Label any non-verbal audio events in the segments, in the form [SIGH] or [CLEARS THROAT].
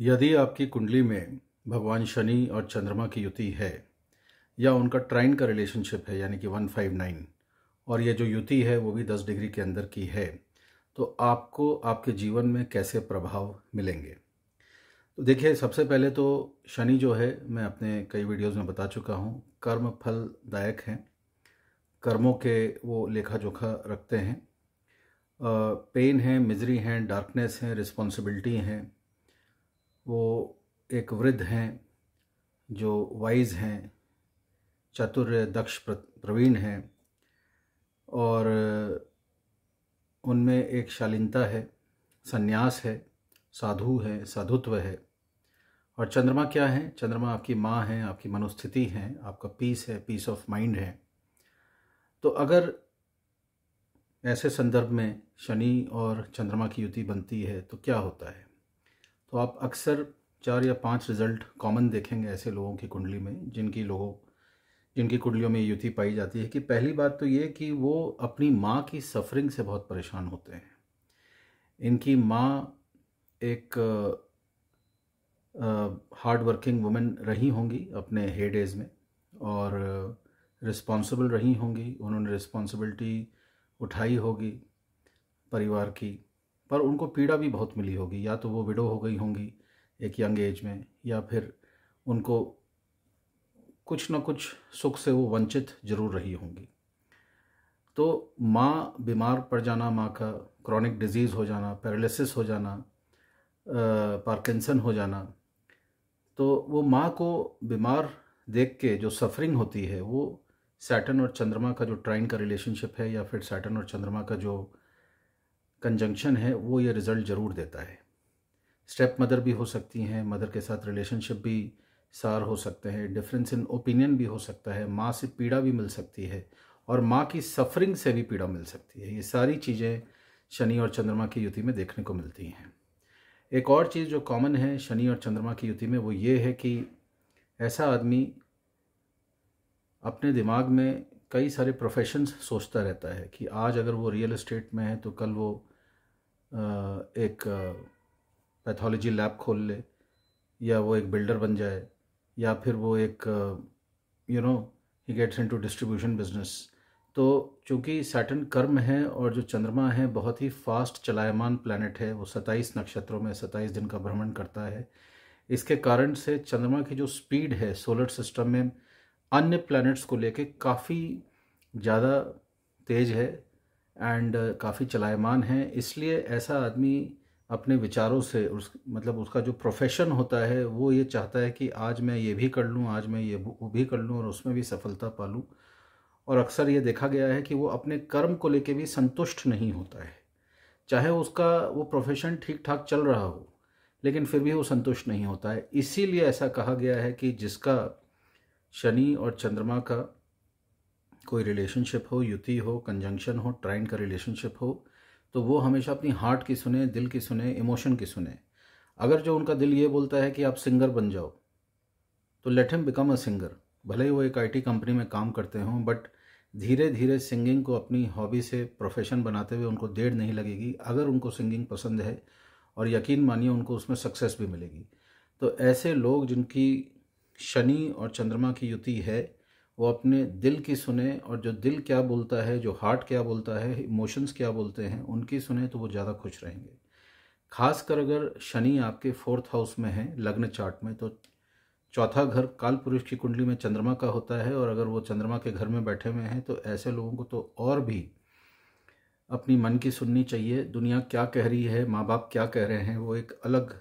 यदि आपकी कुंडली में भगवान शनि और चंद्रमा की युति है या उनका ट्राइन का रिलेशनशिप है यानी कि वन फाइव नाइन और ये जो युति है वो भी दस डिग्री के अंदर की है तो आपको आपके जीवन में कैसे प्रभाव मिलेंगे तो देखिए सबसे पहले तो शनि जो है मैं अपने कई वीडियोस में बता चुका हूँ कर्म फलदायक हैं कर्मों के वो लेखा जोखा रखते हैं पेन है मिजरी हैं डार्कनेस हैं रिस्पॉन्सिबिलिटी हैं वो एक वृद्ध हैं जो वाइज हैं चतुर दक्ष प्रवीण हैं और उनमें एक शालीनता है संन्यास है साधु है साधुत्व है और चंद्रमा क्या है चंद्रमा आपकी माँ है आपकी मनोस्थिति है आपका पीस है पीस ऑफ माइंड है तो अगर ऐसे संदर्भ में शनि और चंद्रमा की युति बनती है तो क्या होता है तो आप अक्सर चार या पांच रिज़ल्ट कॉमन देखेंगे ऐसे लोगों की कुंडली में जिनकी लोगों जिनकी कुंडलियों में युति पाई जाती है कि पहली बात तो ये कि वो अपनी माँ की सफरिंग से बहुत परेशान होते हैं इनकी माँ एक हार्ड वर्किंग वुमेन रही होंगी अपने हेडेज में और रिस्पॉन्सिबल रही होंगी उन्होंने रिस्पॉन्सिबिलिटी उठाई होगी परिवार की पर उनको पीड़ा भी बहुत मिली होगी या तो वो विडो हो गई होंगी एक यंग एज में या फिर उनको कुछ ना कुछ सुख से वो वंचित जरूर रही होंगी तो माँ बीमार पड़ जाना माँ का क्रॉनिक डिजीज़ हो जाना पैरालिसिस हो जाना पार्किंसन हो जाना तो वो माँ को बीमार देख के जो सफरिंग होती है वो सैटन और चंद्रमा का जो ट्राइन का रिलेशनशिप है या फिर सैटन और चंद्रमा का जो कंजंक्शन है वो ये रिज़ल्ट ज़रूर देता है स्टेप मदर भी हो सकती हैं मदर के साथ रिलेशनशिप भी सार हो सकते हैं डिफरेंस इन ओपिनियन भी हो सकता है माँ से पीड़ा भी मिल सकती है और माँ की सफरिंग से भी पीड़ा मिल सकती है ये सारी चीज़ें शनि और चंद्रमा की युति में देखने को मिलती हैं एक और चीज़ जो कॉमन है शनि और चंद्रमा की युति में वो ये है कि ऐसा आदमी अपने दिमाग में कई सारे प्रोफेशंस सोचता रहता है कि आज अगर वो रियल इस्टेट में है तो कल वो एक पैथोलॉजी लैब खोल ले या वो एक बिल्डर बन जाए या फिर वो एक you know he gets into distribution business तो चूँकि सैटन कर्म है और जो चंद्रमा है बहुत ही फास्ट चलायमान प्लानट है वो सताईस नक्षत्रों में सताइस दिन का भ्रमण करता है इसके कारण से चंद्रमा की जो स्पीड है सोलर सिस्टम में अन्य प्लैनेट्स को लेके काफ़ी ज़्यादा तेज है एंड uh, काफ़ी चलायमान है इसलिए ऐसा आदमी अपने विचारों से उस मतलब उसका जो प्रोफेशन होता है वो ये चाहता है कि आज मैं ये भी कर लूँ आज मैं ये वो भी कर लूँ और उसमें भी सफलता पा लूँ और अक्सर ये देखा गया है कि वो अपने कर्म को लेके भी संतुष्ट नहीं होता है चाहे उसका वो प्रोफेशन ठीक ठाक चल रहा हो लेकिन फिर भी वो संतुष्ट नहीं होता है इसीलिए ऐसा कहा गया है कि जिसका शनि और चंद्रमा का कोई रिलेशनशिप हो युति हो कंजंक्शन हो ट्राइंड का रिलेशनशिप हो तो वो हमेशा अपनी हार्ट की सुने दिल की सुने इमोशन की सुने अगर जो उनका दिल ये बोलता है कि आप सिंगर बन जाओ तो let him become a singer भले ही वो एक आईटी कंपनी में काम करते हों बट धीरे धीरे सिंगिंग को अपनी हॉबी से प्रोफेशन बनाते हुए उनको देर नहीं लगेगी अगर उनको सिंगिंग पसंद है और यकीन मानिए उनको उसमें सक्सेस भी मिलेगी तो ऐसे लोग जिनकी शनि और चंद्रमा की युति है वो अपने दिल की सुने और जो दिल क्या बोलता है जो हार्ट क्या बोलता है इमोशंस क्या बोलते हैं उनकी सुने तो वो ज़्यादा खुश रहेंगे खासकर अगर शनि आपके फोर्थ हाउस में है लग्न चार्ट में तो चौथा घर काल पुरुष की कुंडली में चंद्रमा का होता है और अगर वो चंद्रमा के घर में बैठे हुए हैं तो ऐसे लोगों को तो और भी अपनी मन की सुननी चाहिए दुनिया क्या कह रही है माँ बाप क्या कह रहे हैं वो एक अलग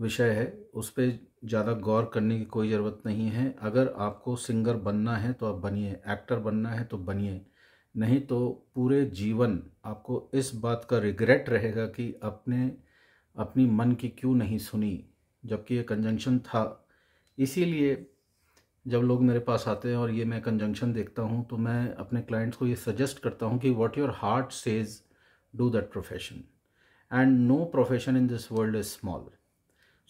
विषय है उस पर ज़्यादा गौर करने की कोई ज़रूरत नहीं है अगर आपको सिंगर बनना है तो आप बनिए एक्टर बनना है तो बनिए नहीं तो पूरे जीवन आपको इस बात का रिग्रेट रहेगा कि अपने अपनी मन की क्यों नहीं सुनी जबकि ये कंजंक्शन था इसीलिए जब लोग मेरे पास आते हैं और ये मैं कंजंक्शन देखता हूँ तो मैं अपने क्लाइंट्स को ये सजेस्ट करता हूँ कि what your heart says do that profession and no profession in this world is small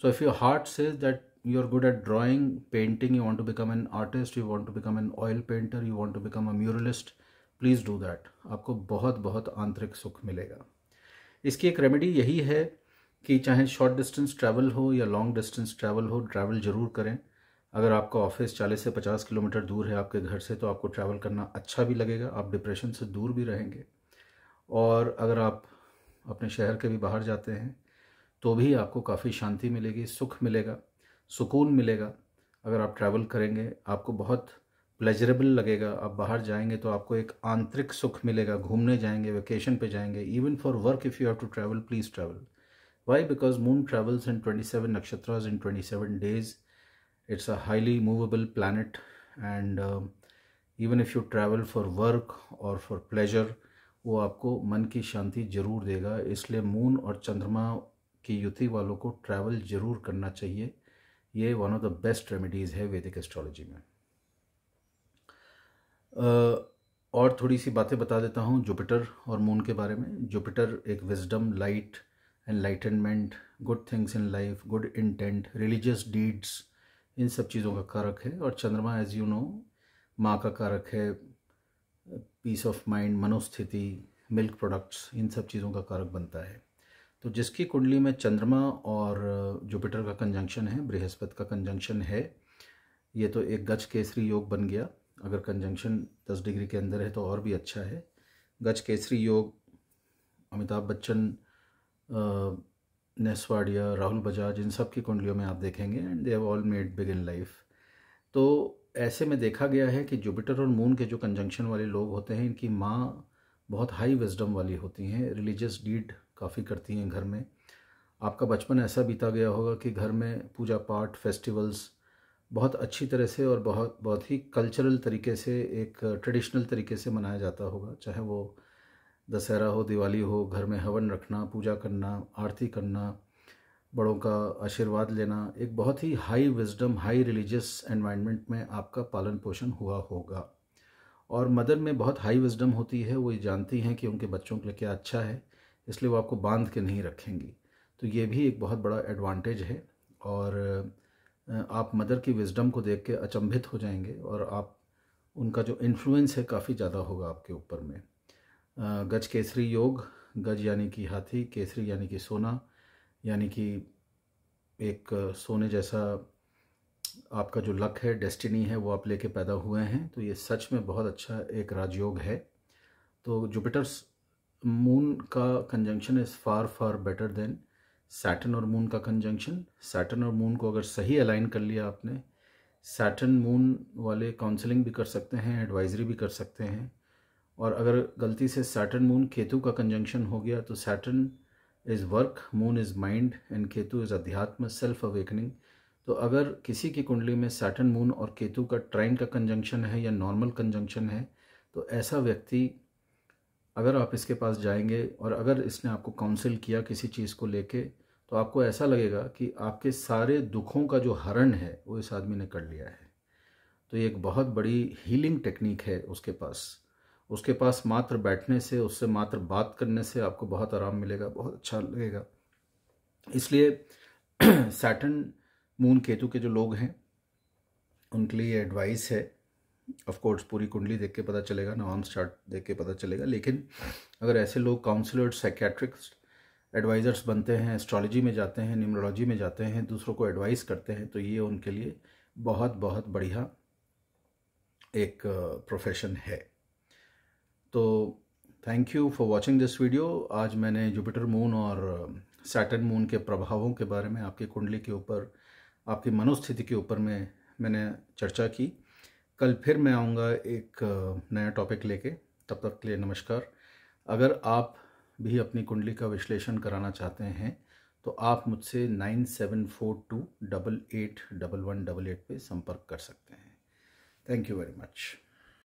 So if your heart says that you're good at drawing, painting, you want to become an artist, you want to become an oil painter, you want to become a muralist, please do that आपको बहुत बहुत आंतरिक सुख मिलेगा इसकी एक remedy यही है कि चाहे शॉर्ट डिस्टेंस ट्रैवल हो या लॉन्ग डिस्टेंस ट्रैवल हो ट्रैवल ज़रूर करें अगर आपका ऑफिस 40 से 50 किलोमीटर दूर है आपके घर से तो आपको ट्रैवल करना अच्छा भी लगेगा आप डिप्रेशन से दूर भी रहेंगे और अगर आप अपने शहर के भी बाहर जाते हैं तो भी आपको काफ़ी शांति मिलेगी सुख मिलेगा सुकून मिलेगा अगर आप ट्रैवल करेंगे आपको बहुत प्लेजरेबल लगेगा आप बाहर जाएंगे तो आपको एक आंतरिक सुख मिलेगा घूमने जाएंगे वेकेशन पे जाएंगे even for work if you have to travel please travel why because moon travels in twenty seven नक्षत्र in twenty seven days it's a highly movable planet and even if you travel for work और for pleasure वो आपको मन की शांति जरूर देगा इसलिए moon और चंद्रमा कि युति वालों को ट्रैवल ज़रूर करना चाहिए ये one of the best remedies है वैदिक एस्ट्रोलॉजी में और थोड़ी सी बातें बता देता हूँ जुपिटर और मून के बारे में जुपिटर एक wisdom light enlightenment good things in life good intent religious deeds इन सब चीज़ों का कारक है और चंद्रमा एज यू नो माँ का कारक है पीस ऑफ माइंड मनोस्थिति मिल्क प्रोडक्ट्स इन सब चीज़ों का कारक बनता है तो जिसकी कुंडली में चंद्रमा और जुपिटर का कंजंक्शन है बृहस्पति का कंजंक्शन है ये तो एक गज केसरी योग बन गया अगर कंजंक्शन दस डिग्री के अंदर है तो और भी अच्छा है गज केसरी योग अमिताभ बच्चन नेसवाडिया राहुल बजाज इन सब की कुंडलियों में आप देखेंगे and they have all made big in life तो ऐसे में देखा गया है कि जुपिटर और मून के जो कंजंक्शन वाले लोग होते हैं इनकी माँ बहुत हाई विजडम वाली होती हैं रिलीजियस डीड काफ़ी करती हैं घर में आपका बचपन ऐसा बीता गया होगा कि घर में पूजा पाठ फेस्टिवल्स बहुत अच्छी तरह से और बहुत बहुत ही कल्चरल तरीके से एक ट्रेडिशनल तरीके से मनाया जाता होगा चाहे वो दशहरा हो दिवाली हो घर में हवन रखना पूजा करना आरती करना बड़ों का आशीर्वाद लेना एक बहुत ही high wisdom high religious environment में आपका पालन पोषण हुआ होगा और मदर में बहुत हाई विजडम होती है वो ये जानती हैं कि उनके बच्चों के लिए क्या अच्छा है इसलिए वो आपको बांध के नहीं रखेंगी तो ये भी एक बहुत बड़ा एडवांटेज है और आप मदर की विजडम को देख के अचंभित हो जाएंगे और आप उनका जो इन्फ्लुएंस है काफ़ी ज़्यादा होगा आपके ऊपर में गज केसरी योग गज यानी कि हाथी केसरी यानी कि सोना यानी कि एक सोने जैसा आपका जो लक है डेस्टिनी है वो आप लेके पैदा हुए हैं तो ये सच में बहुत अच्छा एक राजयोग है तो जुपिटर्स मून का conjunction is far far better than Saturn और मून का कंजंक्शन सैटन और मून को अगर सही अलाइन कर लिया आपने सैटन मून वाले काउंसलिंग भी कर सकते हैं एडवाइजरी भी कर सकते हैं और अगर गलती से सैटन मून केतु का कंजंक्शन हो गया तो Saturn is work moon is mind and Ketu is अध्यात्म सेल्फ अवेकनिंग तो अगर किसी की कुंडली में सैटन मून और केतु का ट्राइन का कंजंक्शन है या नॉर्मल कंजंक्शन है तो ऐसा व्यक्ति अगर आप इसके पास जाएंगे और अगर इसने आपको काउंसिल किया किसी चीज़ को लेके तो आपको ऐसा लगेगा कि आपके सारे दुखों का जो हरण है वो इस आदमी ने कर लिया है तो ये एक बहुत बड़ी हीलिंग टेक्निक है उसके पास उसके पास मात्र बैठने से उससे मात्र बात करने से आपको बहुत आराम मिलेगा बहुत अच्छा लगेगा इसलिए सैटन [CLEARS THROAT] मून केतु के जो लोग हैं उनके लिए एडवाइस है ऑफ कोर्स पूरी कुंडली देख के पता चलेगा नवाम चार्ट देख के पता चलेगा लेकिन अगर ऐसे लोग काउंसलर साइकेट्रिक्स एडवाइज़र्स बनते हैं एस्ट्रोलॉजी में जाते हैं न्यूमरोलॉजी में जाते हैं दूसरों को एडवाइस करते हैं तो ये उनके लिए बहुत बहुत बढ़िया एक प्रोफेशन है तो thank you for watching this video आज मैंने जुपिटर मून और सैटन मून के प्रभावों के बारे में आपकी कुंडली के ऊपर आपकी मनोस्थिति के ऊपर में मैंने चर्चा की कल फिर मैं आऊँगा एक नया टॉपिक लेके तब तक के लिए नमस्कार अगर आप भी अपनी कुंडली का विश्लेषण कराना चाहते हैं तो आप मुझसे nine seven four two double eight double one double eight पर संपर्क कर सकते हैं थैंक यू वेरी मच